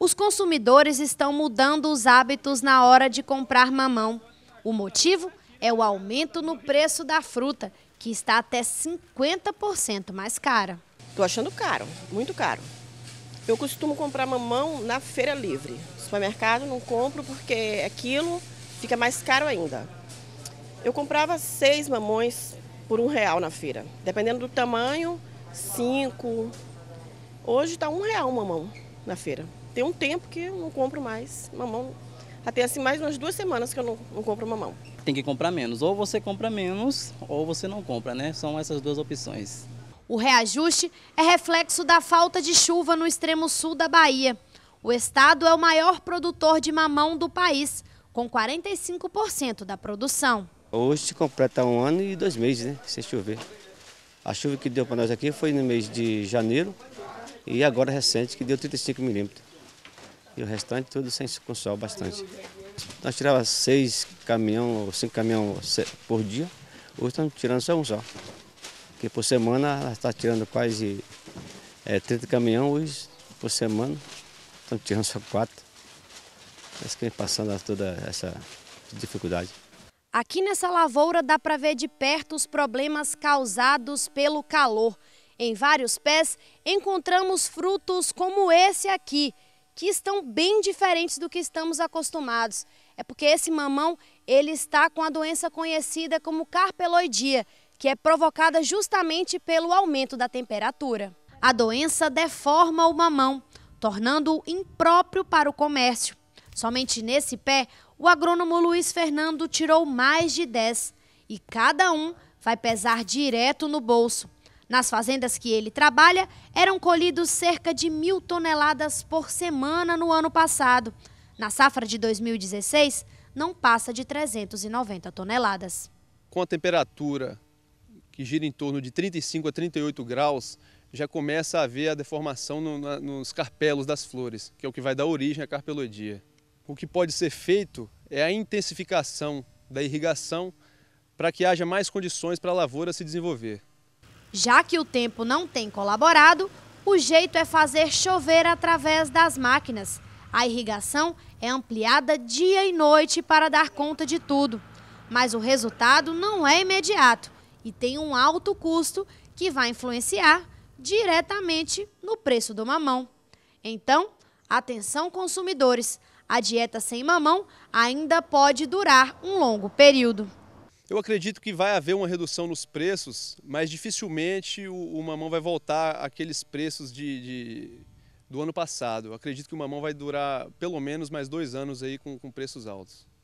Os consumidores estão mudando os hábitos na hora de comprar mamão. O motivo é o aumento no preço da fruta, que está até 50% mais cara. Estou achando caro, muito caro. Eu costumo comprar mamão na feira livre. Supermercado não compro porque aquilo fica mais caro ainda. Eu comprava seis mamões por um real na feira. Dependendo do tamanho, cinco. Hoje está um real o mamão na feira. Tem um tempo que eu não compro mais mamão. Até assim, mais umas duas semanas que eu não, não compro mamão. Tem que comprar menos. Ou você compra menos, ou você não compra, né? São essas duas opções. O reajuste é reflexo da falta de chuva no extremo sul da Bahia. O estado é o maior produtor de mamão do país, com 45% da produção. Hoje se completa um ano e dois meses, né? Sem chover. A chuva que deu para nós aqui foi no mês de janeiro e agora recente que deu 35 milímetros. E o restante tudo sem com sol bastante. Nós tirava seis caminhão ou cinco caminhão por dia. Hoje estamos tirando só um só. Porque por semana está tirando quase é, 30 caminhões hoje por semana. Estamos tirando só quatro. Mas que vem passando toda essa dificuldade. Aqui nessa lavoura dá para ver de perto os problemas causados pelo calor. Em vários pés encontramos frutos como esse aqui, que estão bem diferentes do que estamos acostumados. É porque esse mamão, ele está com a doença conhecida como carpeloidia, que é provocada justamente pelo aumento da temperatura. A doença deforma o mamão, tornando-o impróprio para o comércio. Somente nesse pé, o agrônomo Luiz Fernando tirou mais de 10 e cada um vai pesar direto no bolso. Nas fazendas que ele trabalha, eram colhidos cerca de mil toneladas por semana no ano passado. Na safra de 2016, não passa de 390 toneladas. Com a temperatura que gira em torno de 35 a 38 graus, já começa a haver a deformação no, na, nos carpelos das flores, que é o que vai dar origem à carpeloidia. O que pode ser feito é a intensificação da irrigação para que haja mais condições para a lavoura se desenvolver. Já que o tempo não tem colaborado, o jeito é fazer chover através das máquinas. A irrigação é ampliada dia e noite para dar conta de tudo. Mas o resultado não é imediato e tem um alto custo que vai influenciar diretamente no preço do mamão. Então, atenção consumidores, a dieta sem mamão ainda pode durar um longo período. Eu acredito que vai haver uma redução nos preços, mas dificilmente o, o mamão vai voltar àqueles preços de, de do ano passado. Eu acredito que o mamão vai durar pelo menos mais dois anos aí com, com preços altos.